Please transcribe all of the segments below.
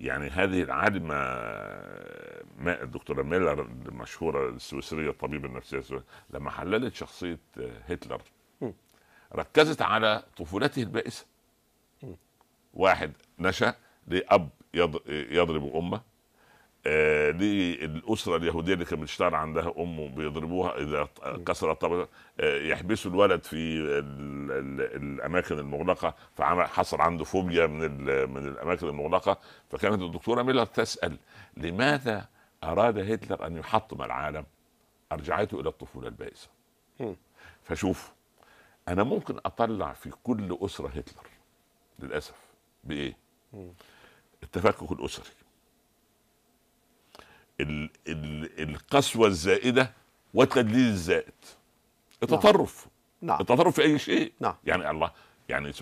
يعني هذه العالمة ما الدكتورة ميلر المشهورة السويسرية الطبيبة النفسية السويسرية لما حللت شخصية هتلر ركزت على طفولته البائسة واحد نشأ لأب يضرب أمه آه اليهوديه اللي كانت بتشتغل عندها امه بيضربوها اذا كسرت طبعا آه يحبسوا الولد في الـ الـ الاماكن المغلقه فعمل حصل عنده فوبيا من من الاماكن المغلقه فكانت الدكتوره ميلر تسال لماذا اراد هتلر ان يحطم العالم؟ ارجعته الى الطفوله البائسه. فشوف انا ممكن اطلع في كل اسره هتلر للاسف بايه؟ التفكك الاسري ال ال القسوه الزائده والتدليل الزائد التطرف نعم. نعم التطرف في اي شيء نعم يعني الله يعني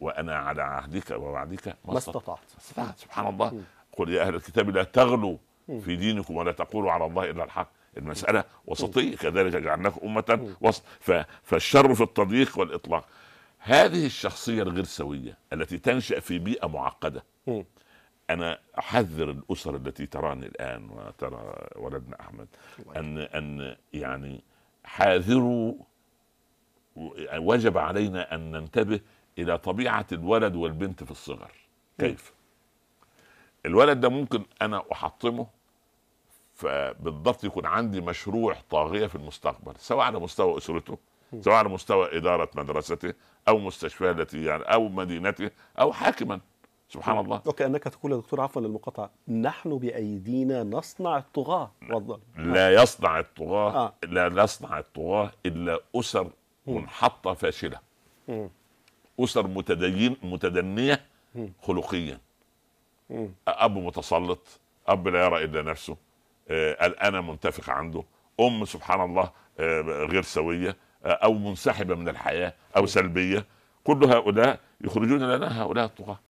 وانا على عهدك ووعدك ما استطعت استطعت سبحان الله قل يا اهل الكتاب لا تغلوا في دينكم ولا تقولوا على الله الا الحق المساله وسطيه كذلك جعلناكم امه وسط فالشر في التضييق والاطلاق هذه الشخصيه الغير سويه التي تنشا في بيئه معقده انا احذر الاسر التي تراني الان وترى ولدنا احمد ان ان يعني حاذروا وجب علينا ان ننتبه الى طبيعه الولد والبنت في الصغر كيف الولد ده ممكن انا احطمه فبالضبط يكون عندي مشروع طاغيه في المستقبل سواء على مستوى اسرته سواء على مستوى اداره مدرسته او مستشفى التي يعني او مدينته او حاكما سبحان الله وكانك تقول يا دكتور عفوا للمقاطعه نحن بايدينا نصنع الطغاه والظلم لا آه. يصنع الطغاه آه. لا نصنع الطغاه الا اسر منحطه فاشله م. اسر متدين متدنيه خلقيا م. اب متسلط اب لا يرى الا نفسه آه الانا منتفخ عنده ام سبحان الله آه غير سويه آه او منسحبه من الحياه او سلبيه كل هؤلاء يخرجون لنا هؤلاء الطغاه